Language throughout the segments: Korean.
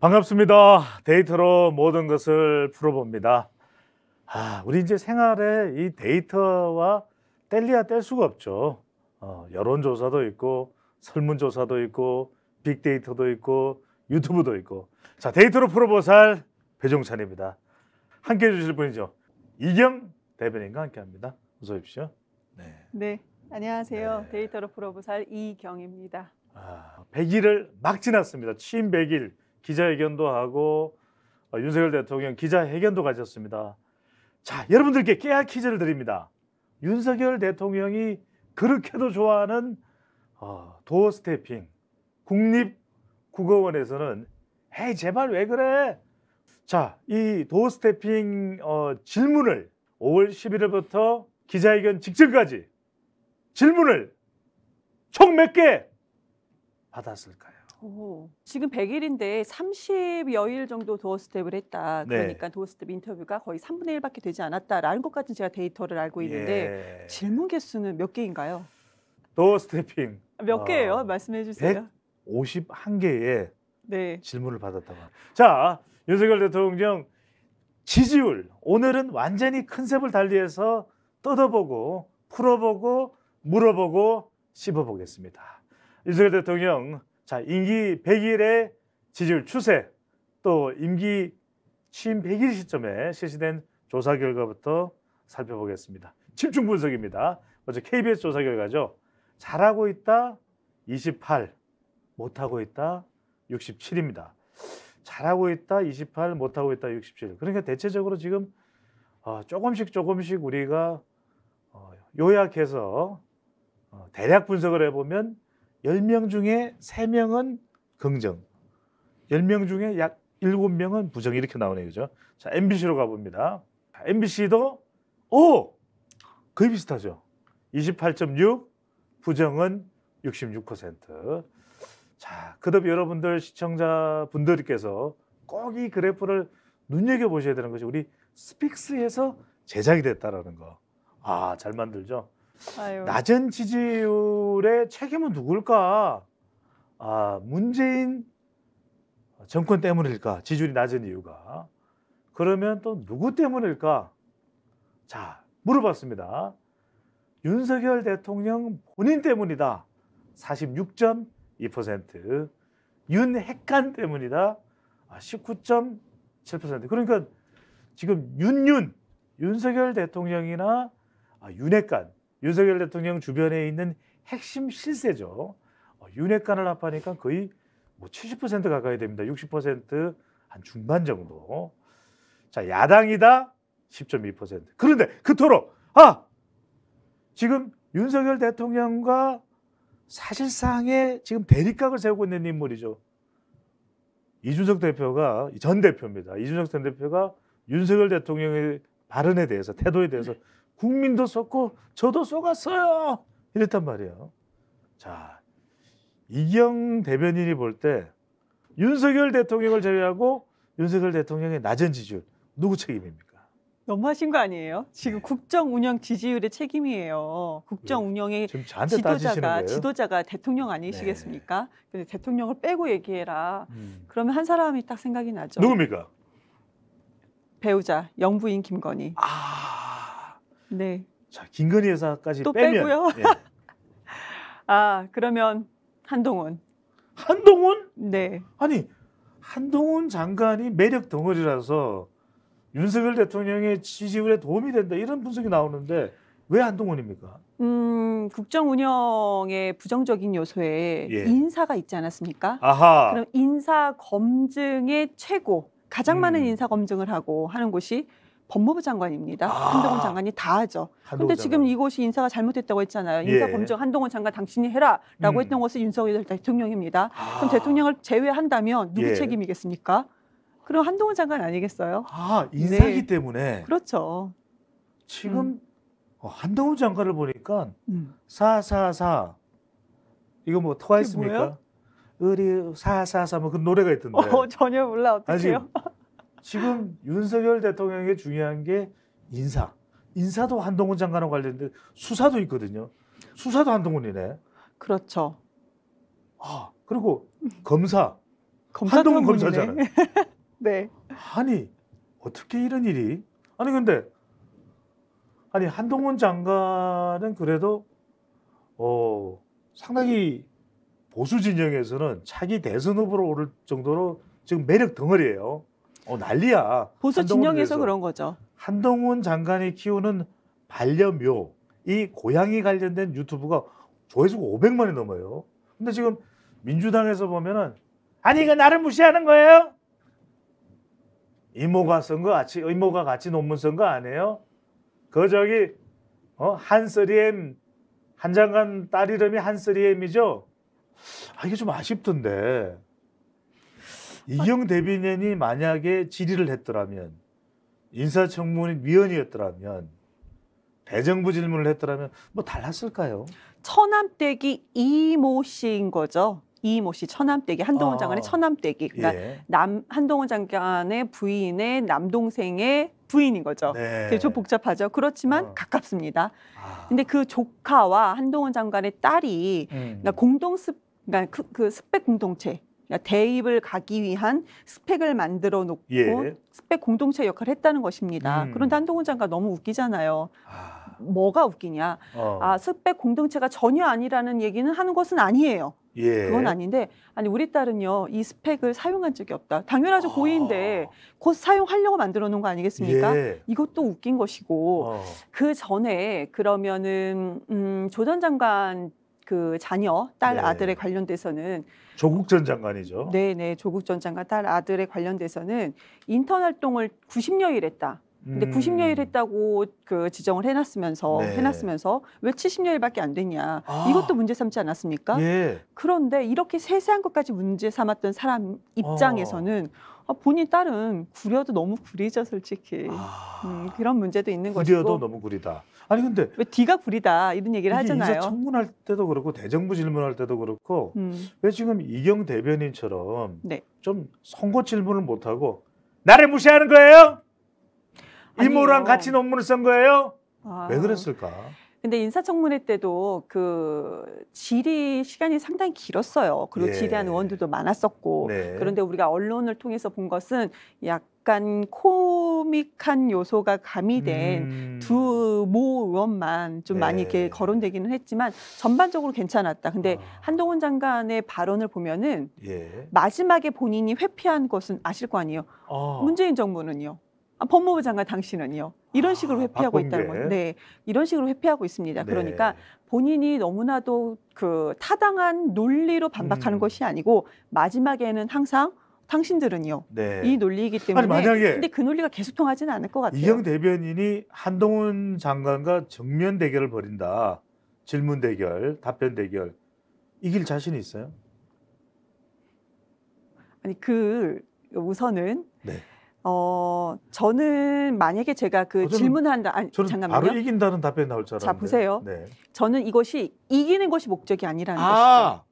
반갑습니다. 데이터로 모든 것을 풀어봅니다. 아, 우리 이제 생활에 이 데이터와 뗄래야 뗄 수가 없죠. 어, 여론조사도 있고 설문조사도 있고 빅데이터도 있고 유튜브도 있고 자 데이터로 풀어보살 배종찬입니다. 함께해 주실 분이죠. 이경 대변인과 함께합니다. 어서 오십시오. 네. 네. 안녕하세요. 네. 데이터로 풀어보살 이경입니다. 아, 100일을 막 지났습니다. 취임 100일. 기자회견도 하고 어, 윤석열 대통령 기자회견도 가졌습니다. 자, 여러분들께 깨알 퀴즈를 드립니다. 윤석열 대통령이 그렇게도 좋아하는 어, 도어 스태핑 국립국어원에서는 에이 제발 왜 그래? 자, 이 도어 스태핑 어, 질문을 5월 11일부터 기자회견 직전까지 질문을 총 몇 개 받았을까요? 오, 지금 100일인데 30여일 정도 도어스텝을 했다. 네. 그러니까 네. 도어스텝 인터뷰가 거의 3분의 1밖에 되지 않았다라는 것까지 제가 데이터를 알고 있는데 예. 질문 개수는 몇 개인가요? 도어스텝핑몇 아. 개예요? 어, 말씀해 주세요. 151개의 네. 질문을 받았다고. 자, 윤석열 대통령 지지율 오늘은 완전히 컨셉을 달리해서 뜯어보고 풀어보고 물어보고 씹어보겠습니다. 윤석열 대통령 자, 임기 100일의 지지율 추세, 또 임기 취임 100일 시점에 실시된 조사 결과부터 살펴보겠습니다. 집중 분석입니다. 먼저 KBS 조사 결과죠. 잘하고 있다 28, 못하고 있다 67입니다. 잘하고 있다 28, 못하고 있다 67. 그러니까 대체적으로 지금 어, 조금씩 조금씩 우리가 어, 요약해서 어, 대략 분석을 해보면 10명 중에 3명은 긍정, 10명 중에 약 7명은 부정 이렇게 나오네요. 그죠? 자, MBC로 가봅니다. MBC도 오! 거의 비슷하죠. 28.6, 부정은 66%. 자, 그듭 여러분들 시청자분들께서 꼭 이 그래프를 눈여겨보셔야 되는 것이 우리 스픽스에서 제작이 됐다라는 거. 아, 잘 만들죠? 아유. 낮은 지지율의 책임은 누굴까? 아, 문재인 정권 때문일까? 지지율이 낮은 이유가. 그러면 또 누구 때문일까? 자, 물어봤습니다. 윤석열 대통령 본인 때문이다. 46.2%. 윤핵관 때문이다. 19.7%. 아, 그러니까 지금 윤윤, 윤석열 대통령이나 아, 윤핵관 윤석열 대통령 주변에 있는 핵심 실세죠. 어, 윤핵관을 합하니까 거의 뭐 70% 가까이 됩니다. 60%한 중반 정도. 자, 야당이다 10.2%. 그런데 그토록 아 지금 윤석열 대통령과 사실상의 지금 대립각을 세우고 있는 인물이죠. 이준석 대표가 전 대표입니다. 이준석 전 대표가 윤석열 대통령의 발언에 대해서 태도에 대해서 국민도 쏟고 저도 쏟았어요. 이랬단 말이에요. 자, 이경 대변인이 볼 때 윤석열 대통령을 제외하고 윤석열 대통령의 낮은 지지율 누구 책임입니까? 너무하신 거 아니에요? 지금 네. 국정 운영 지지율의 책임이에요. 국정 네. 운영의 지도자가 지도자가 대통령 아니시겠습니까? 네. 근데 대통령을 빼고 얘기해라. 음. 그러면 한 사람이 딱 생각이 나죠. 누굽니까? 배우자 영부인 김건희. 아. 네. 자, 김건희 여사까지 또 빼면 빼고요. 예. 아, 그러면 한동훈. 한동훈? 네. 아니, 한동훈 장관이 매력 덩어리라서 윤석열 대통령의 지지율에 도움이 된다 이런 분석이 나오는데 왜 한동훈입니까? 음, 국정 운영의 부정적인 요소에 예. 인사가 있지 않았습니까? 아하. 그럼 인사 검증의 최고 가장 많은 음. 인사 검증을 하고 하는 곳이 법무부 장관입니다. 아, 한동훈 장관이 다 하죠. 그런데 지금 이곳이 인사가 잘못됐다고 했잖아요. 예. 인사 검증 한동훈 장관 당신이 해라라고 음. 했던 것은 윤석열 대통령입니다. 아. 그럼 대통령을 제외한다면 누구 예. 책임이겠습니까? 그럼 한동훈 장관 아니겠어요? 아 인사기 네. 때문에 그렇죠. 지금 음. 어, 한동훈 장관을 보니까 음. 사사사 이거 뭐 토하했습니까? 우리 사사사 뭐 그런 노래가 있던데. 어, 전혀 몰라 어떻게요? 지금 윤석열 대통령에게 중요한 게 인사. 인사도 한동훈 장관과 관련된 수사도 있거든요. 수사도 한동훈이네. 그렇죠. 아 그리고 검사 한동훈 검사잖아요. 네. 아니 어떻게 이런 일이? 아니 근데 아니 한동훈 장관은 그래도 어 상당히 보수 진영에서는 차기 대선 후보로 오를 정도로 지금 매력 덩어리예요. 어, 난리야. 보수 진영에서 그런 거죠. 한동훈 장관이 키우는 반려묘 이 고양이 관련된 유튜브가 조회수가 500만이 넘어요. 근데 지금 민주당에서 보면은 아니 이거 나를 무시하는 거예요? 이모가 쓴거 같이 이모가 같이 논문 쓴 거 아니에요? 그 저기 어? 한쓰리엠 한장관 딸 이름이 한쓰리엠이죠? 아 이게 좀 아쉽던데 이경 대변인이 만약에 질의를 했더라면 인사청문회 위원이었더라면 대정부 질문을 했더라면 뭐 달랐을까요? 천암댁이 이모 씨인 거죠. 이모 씨 천암댁이 한동훈 아, 장관의 천암댁이 그러니까 예. 남 한동훈 장관의 부인의 남동생의 부인인 거죠. 네. 되좀 복잡하죠. 그렇지만 어. 가깝습니다. 아. 근데 그 조카와 한동훈 장관의 딸이 음. 그러니까 공동 습 그러니까 그, 그 스펙 공동체 그러니까 대입을 가기 위한 스펙을 만들어 놓고 예. 스펙 공동체 역할을 했다는 것입니다. 음. 그런데 한동훈 장관 너무 웃기잖아요. 아... 뭐가 웃기냐? 어. 아, 스펙 공동체가 전혀 아니라는 얘기는 하는 것은 아니에요. 예. 그건 아닌데 아니 우리 딸은요 이 스펙을 사용한 적이 없다. 당연하죠 고인데 어. 곧 사용하려고 만들어 놓은 거 아니겠습니까? 예. 이것도 웃긴 것이고 어. 그 전에 그러면은 음, 조 전 장관 그 자녀, 딸 네. 아들에 관련돼서는 조국 전 장관이죠. 네, 네. 조국 전 장관 딸 아들에 관련돼서는 인턴 활동을 90여일 했다. 근데 음. 90여일 했다고 그 지정을 해놨으면서 네. 해놨으면서 왜 70여일밖에 안 됐냐 아. 이것도 문제 삼지 않았습니까? 예. 그런데 이렇게 세세한 것까지 문제 삼았던 사람 어. 입장에서는 어. 아, 본인 딸은 구려도 너무 구리죠 솔직히 아... 음, 그런 문제도 있는 거죠. 구려도 것이고. 너무 구리다. 아니 근데 왜 뒤가 구리다 이런 얘기를 하잖아요. 이제 청문할 때도 그렇고 대정부 질문할 때도 그렇고 음. 왜 지금 이경 대변인처럼 네. 좀 선거 질문을 못 하고 나를 무시하는 거예요? 이모랑 같이 논문을 쓴 거예요? 아... 왜 그랬을까? 근데 인사청문회 때도 그 질의 시간이 상당히 길었어요. 그리고 예. 질의한 의원들도 많았었고. 네. 그런데 우리가 언론을 통해서 본 것은 약 약간 코믹한 요소가 가미된 음. 두모 의원만 좀 네. 많이 이렇게 거론되기는 했지만 전반적으로 괜찮았다. 근데 아. 한동훈 장관의 발언을 보면은 예. 마지막에 본인이 회피한 것은 아실 거 아니에요. 아. 문재인 정부는요. 아, 법무부 장관 당신은요. 이런 아, 식으로 회피하고 아, 있다는 거예 네. 이런 식으로 회피하고 있습니다. 네. 그러니까 본인이 너무나도 그 타당한 논리로 반박하는 음. 것이 아니고 마지막에는 항상 당신들은요. 네. 이 논리이기 때문에. 아니, 만약에 근데 그 논리가 계속 통하지는 않을 것 같아요. 이영 대변인이 한동훈 장관과 정면 대결을 벌인다. 질문 대결, 답변 대결. 이길 자신 있어요? 아니 그 우선은 네. 어, 저는 만약에 제가 그 어, 질문한다. 아니, 저는 잠깐만요. 바로 이긴다는 답변이 나올 줄 알았는데. 자, 보세요. 네. 저는 이것이 이기는 것이 목적이 아니라는 아! 것이죠.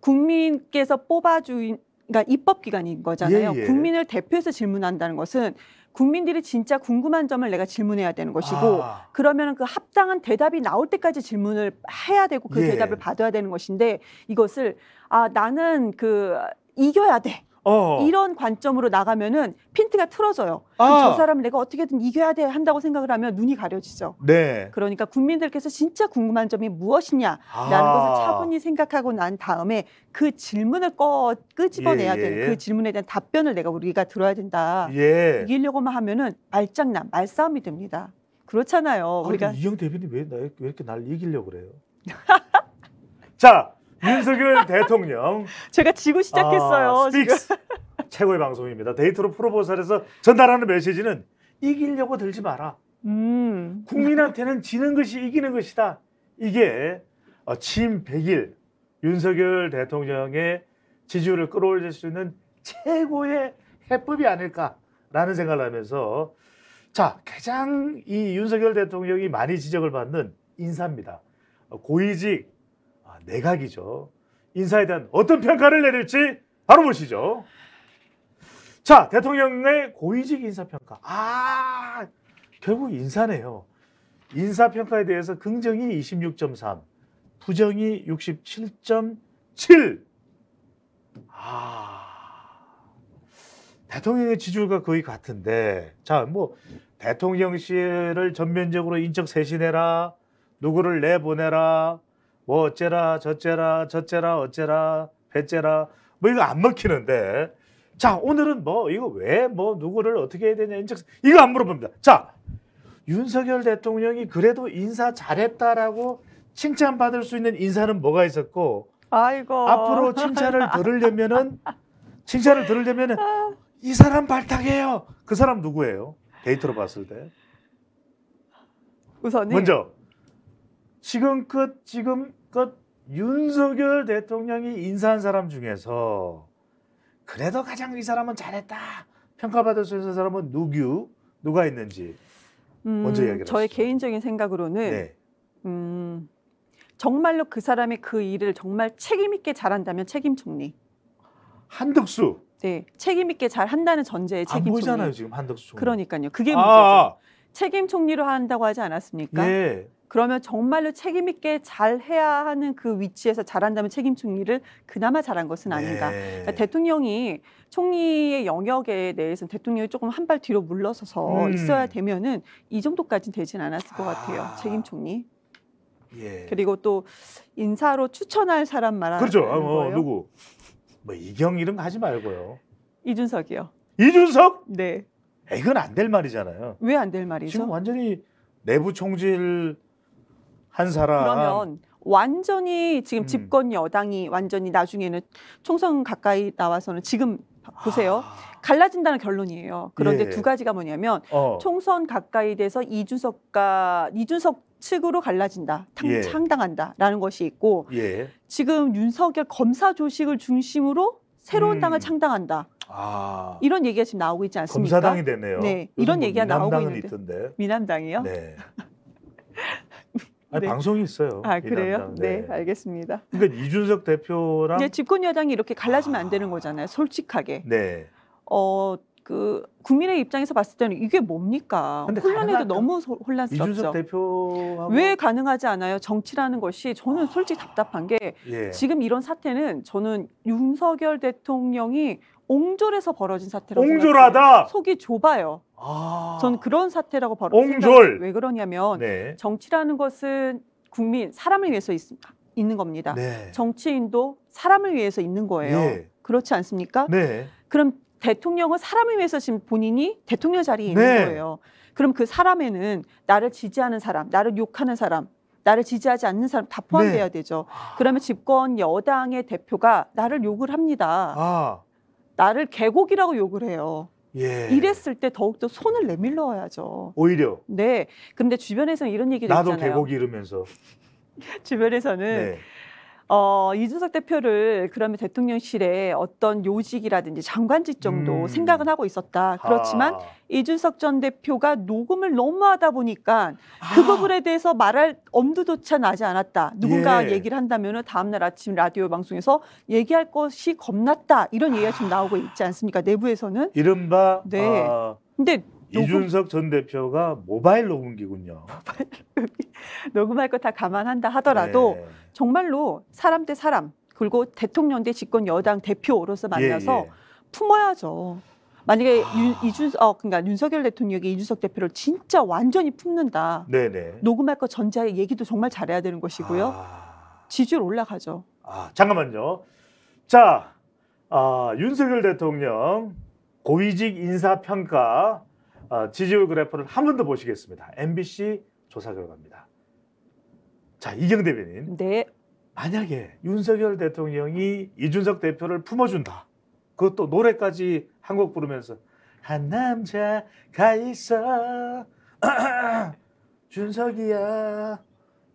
국민께서 뽑아준 그러니까 입법 기관인 거잖아요. 예, 예. 국민을 대표해서 질문한다는 것은 국민들이 진짜 궁금한 점을 내가 질문해야 되는 것이고 아, 그러면 그 합당한 대답이 나올 때까지 질문을 해야 되고 그 예. 대답을 받아야 되는 것인데 이것을 아 나는 그 이겨야 돼 어. 이런 관점으로 나가면은 핀트가 틀어져요. 아. 저 사람을 내가 어떻게든 이겨야 돼 한다고 생각을 하면 눈이 가려지죠. 네. 그러니까 국민들께서 진짜 궁금한 점이 무엇이냐라는 아. 것을 차분히 생각하고 난 다음에 그 질문을 꺼 끄집어내야 예. 되는 예. 그 질문에 대한 답변을 내가 우리가 들어야 된다. 예. 이기려고만 하면은 말장난, 말싸움이 됩니다. 그렇잖아요. 아, 우리가 이영 대변인 왜, 왜 이렇게 날 이기려고 그래요? 자, 윤석열 대통령. 제가 지고 시작했어요. 아, 스픽스 최고의 방송입니다. 데이트로 프로포살에서 전달하는 메시지는 이기려고 들지 마라. 음. 국민한테는 지는 것이 이기는 것이다. 이게 어, 임 100일 윤석열 대통령의 지지율을 끌어올릴 수 있는 최고의 해법이 아닐까라는 생각을 하면서 자 가장 이 윤석열 대통령이 많이 지적을 받는 인사입니다. 고위직 내각이죠. 인사에 대한 어떤 평가를 내릴지 바로 보시죠. 자, 대통령의 고위직 인사평가. 아, 결국 인사네요. 인사평가에 대해서 긍정이 26.3, 부정이 67.7. 아, 대통령의 지지율과 거의 같은데, 자, 뭐, 대통령실을 전면적으로 인적 쇄신해라, 누구를 내보내라, 뭐 어째라 저째라 저째라 어째라 배째라 뭐 이거 안 먹히는데 자 오늘은 뭐 이거 왜 뭐 누구를 어떻게 해야 되냐 인적 이거 안 물어봅니다. 자 윤석열 대통령이 그래도 인사 잘했다라고 칭찬받을 수 있는 인사는 뭐가 있었고 아이고. 앞으로 칭찬을 들으려면은 칭찬을 들으려면은 이 사람 발탁해요. 그 사람 누구예요? 데이터로 봤을 때. 우선 먼저 지금껏 지금껏 윤석열 대통령이 인사한 사람 중에서 그래도 가장 이 사람은 잘했다 평가받을 수 있는 사람은 누구 누가 있는지 음, 먼저 이야기를 저의 하시죠. 개인적인 생각으로는 네. 음, 정말로 그 사람이 그 일을 정말 책임 있게 잘한다면 책임 총리 한덕수 네 책임 있게 잘 한다는 전제의 책임 안 보이잖아요 총리. 지금 한덕수 총리. 그러니까요 그게 아, 문제죠 아, 아. 책임 총리로 한다고 하지 않았습니까? 네. 그러면 정말로 책임 있게 잘 해야 하는 그 위치에서 잘한다면 책임 총리를 그나마 잘한 것은 네. 아닌가. 네. 그러니까 대통령이 총리의 영역에 대해서는 대통령이 조금 한 발 뒤로 물러서서 음. 있어야 되면은 이 정도까지는 되진 않았을 것 같아요. 아. 책임 총리. 예. 그리고 또 인사로 추천할 사람 말하는 그렇죠. 아, 뭐 거예요? 누구? 뭐 이경 이름 하지 말고요. 이준석이요. 이준석? 네. 아, 이건 안 될 말이잖아요. 왜 안 될 말이죠? 지금 완전히 내부 총질 한 사람. 그러면 완전히 지금 음. 집권 여당이 완전히 나중에는 총선 가까이 나와서는 지금 보세요. 아. 갈라진다는 결론이에요. 그런데 예. 두 가지가 뭐냐면 어. 총선 가까이 돼서 이준석과 이준석 측으로 갈라진다, 탕, 예. 창당한다라는 것이 있고 예. 지금 윤석열 검사 조직을 중심으로 새로운 음. 당을 창당한다. 아. 이런 얘기가 지금 나오고 있지 않습니까? 검사당이 되네요. 네, 이런 음, 얘기가 나오고 있는데. 있던데. 미남당이요? 네. 아니, 네. 방송이 있어요. 아 그래요? 네. 네. 알겠습니다. 그러니까 이준석 대표랑 이 집권 여당이 이렇게 갈라지면 아... 안 되는 거잖아요. 솔직하게. 네. 어그 국민의 입장에서 봤을 때는 이게 뭡니까? 혼란해도 너무 소, 혼란스럽죠. 왜 가능하지 않아요? 정치라는 것이 저는 아. 솔직히 답답한 게 예. 지금 이런 사태는 저는 윤석열 대통령이 옹졸에서 벌어진 사태라고 옹졸하다. 속이 좁아요. 아. 전 그런 사태라고 바로 옹졸. 왜 그러냐면 네. 정치라는 것은 국민 사람을 위해서 있, 는 겁니다. 네. 정치인도 사람을 위해서 있는 거예요. 네. 그렇지 않습니까? 네. 그럼 대통령은 사람을 위해서 지금 본인이 대통령 자리에 있는 네. 거예요. 그럼 그 사람에는 나를 지지하는 사람, 나를 욕하는 사람, 나를 지지하지 않는 사람 다 포함돼야 네. 되죠. 그러면 집권 여당의 대표가 나를 욕을 합니다. 아. 나를 개곡이라고 욕을 해요. 예. 이랬을 때 더욱더 손을 내밀러야죠. 오히려. 네. 근데 주변에서는 이런 얘기도 나도 있잖아요. 나도 개곡 이러면서. 주변에서는 네. 어, 이준석 대표를 그러면 대통령실에 어떤 요직이라든지 장관직 정도 음. 생각은 하고 있었다. 아. 그렇지만 아. 이준석 전 대표가 녹음을 너무 하다 보니까 아. 그 아. 부분에 대해서 말할 엄두조차 나지 않았다. 누군가 예. 얘기를 한다면 다음날 아침 라디오 방송에서 얘기할 것이 겁났다. 이런 아. 얘기가 아. 지금 나오고 있지 않습니까? 내부에서는. 이른바. 네. 어. 근데 이준석 전 대표가 모바일 녹음기군요. 녹음할거 다 감안한다 하더라도 네. 정말로 사람 대 사람 그리고 대통령 대 집권 여당 대표로서 예, 만나서 예, 예. 품어야죠. 만약에 하... 아. 이준석 어, 그러니까 윤석열 대통령이 이준석 대표를 진짜 완전히 품는다. 네네. 네. 녹음할 거 전자의 얘기도 정말 잘해야 되는 것이고요. 아... 지지율 올라가죠. 아 잠깐만요. 자, 아, 윤석열 대통령 고위직 인사 평가 어, 지지율 그래프를 한 번 더 보시겠습니다. MBC 조사 결과입니다. 자, 이경 대변인. 네. 만약에 윤석열 대통령이 이준석 대표를 품어준다. 그것도 노래까지 한 곡 부르면서 한 남자가 있어 준석이야.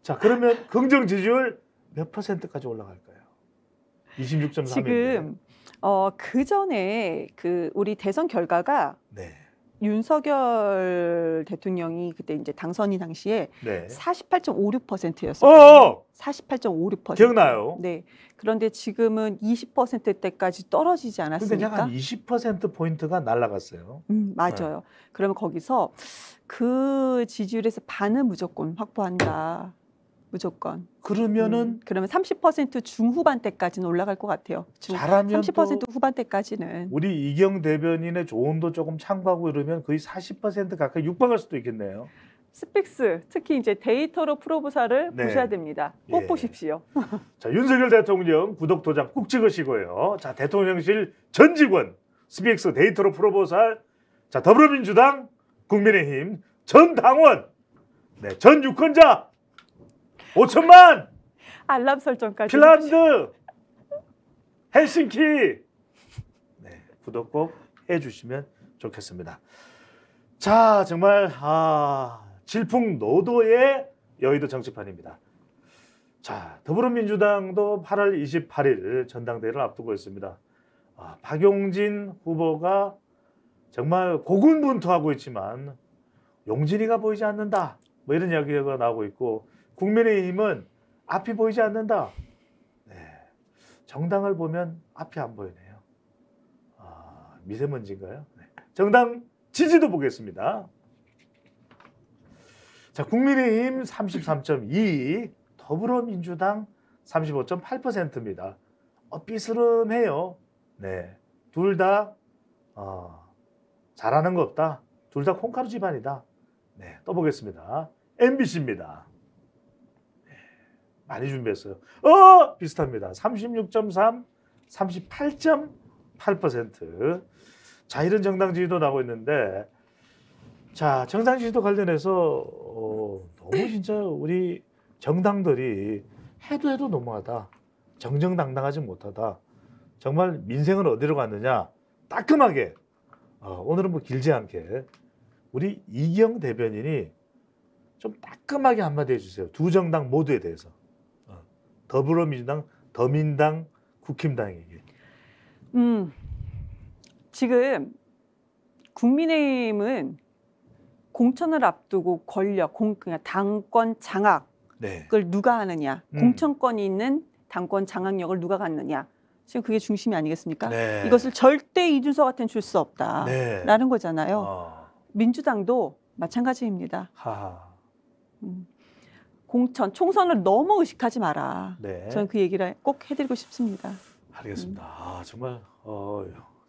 자 그러면 긍정 지지율 몇 퍼센트까지 올라갈까요? 26.3. 지금 어, 그 전에 그 우리 대선 결과가 네. 윤석열 대통령이 그때 이제 당선인 당시에 네. 48.56%였어요. 48.56%. 어, 어. 기억나요? 네. 그런데 지금은 20%대까지 떨어지지 않았습니까? 근데 약20% 포인트가 날라갔어요. 음, 맞아요. 네. 그러면 거기서 그 지지율에서 반은 무조건 확보한다. 무조건. 그러면은 음, 그러면 30% 중후반대까지는 올라갈 것 같아요. 잘하면 30% 후반대까지는 우리 이경 대변인의 조언도 조금 참고하고 이러면 거의 40% 가까이 육박할 수도 있겠네요. 스픽스 특히 이제 데이터로 프로보사를 네. 보셔야 됩니다. 꼭 예. 보십시오. 자 윤석열 대통령 구독 도장 꼭 찍으시고요. 자 대통령실 전 직원 스픽스 데이터로 프로보살 자 더불어민주당 국민의힘 전 당원 네, 전 유권자 5천만! 알람 설정까지. 핀란드! 헬싱키! 네, 구독 꼭 해주시면 좋겠습니다. 자, 정말 아, 질풍노도의 여의도 정치판입니다. 자, 더불어민주당도 8월 28일 전당대회를 앞두고 있습니다. 아, 박용진 후보가 정말 고군분투하고 있지만 용진이가 보이지 않는다. 뭐 이런 이야기가 나오고 있고 국민의힘은 앞이 보이지 않는다. 네. 정당을 보면 앞이 안 보이네요. 아, 미세먼지인가요? 네. 정당 지지도 보겠습니다. 자, 국민의힘 33.2, 더불어민주당 35.8%입니다. 어, 삐스름해요. 네. 둘 다, 어, 잘하는 거 없다. 둘 다 콩카루 집안이다. 네. 떠보겠습니다. MBC입니다. 많이 준비했어요. 어 비슷합니다. 36.3, 38.8%. 자 이런 정당 지지도 나고 있는데 자 정당 지지도 관련해서 어, 너무 진짜 우리 정당들이 해도 해도 너무하다. 정정당당하지 못하다. 정말 민생은 어디로 갔느냐? 따끔하게 어, 오늘은 뭐 길지 않게 우리 이경 대변인이 좀 따끔하게 한마디 해주세요. 두 정당 모두에 대해서. 더불어민주당, 더민당, 국힘당에게. 음, 지금 국민의힘은 공천을 앞두고 권력, 공, 그냥 그러니까 당권 장악을 네. 누가 하느냐, 음. 공천권이 있는 당권 장악력을 누가 갖느냐. 지금 그게 중심이 아니겠습니까? 네. 이것을 절대 이준석 같은 줄 수 없다라는 네. 거잖아요. 어. 민주당도 마찬가지입니다. 하하. 음. 공천, 총선을 너무 의식하지 마라. 네. 저는 그 얘기를 꼭 해드리고 싶습니다. 알겠습니다. 음. 아, 정말 어,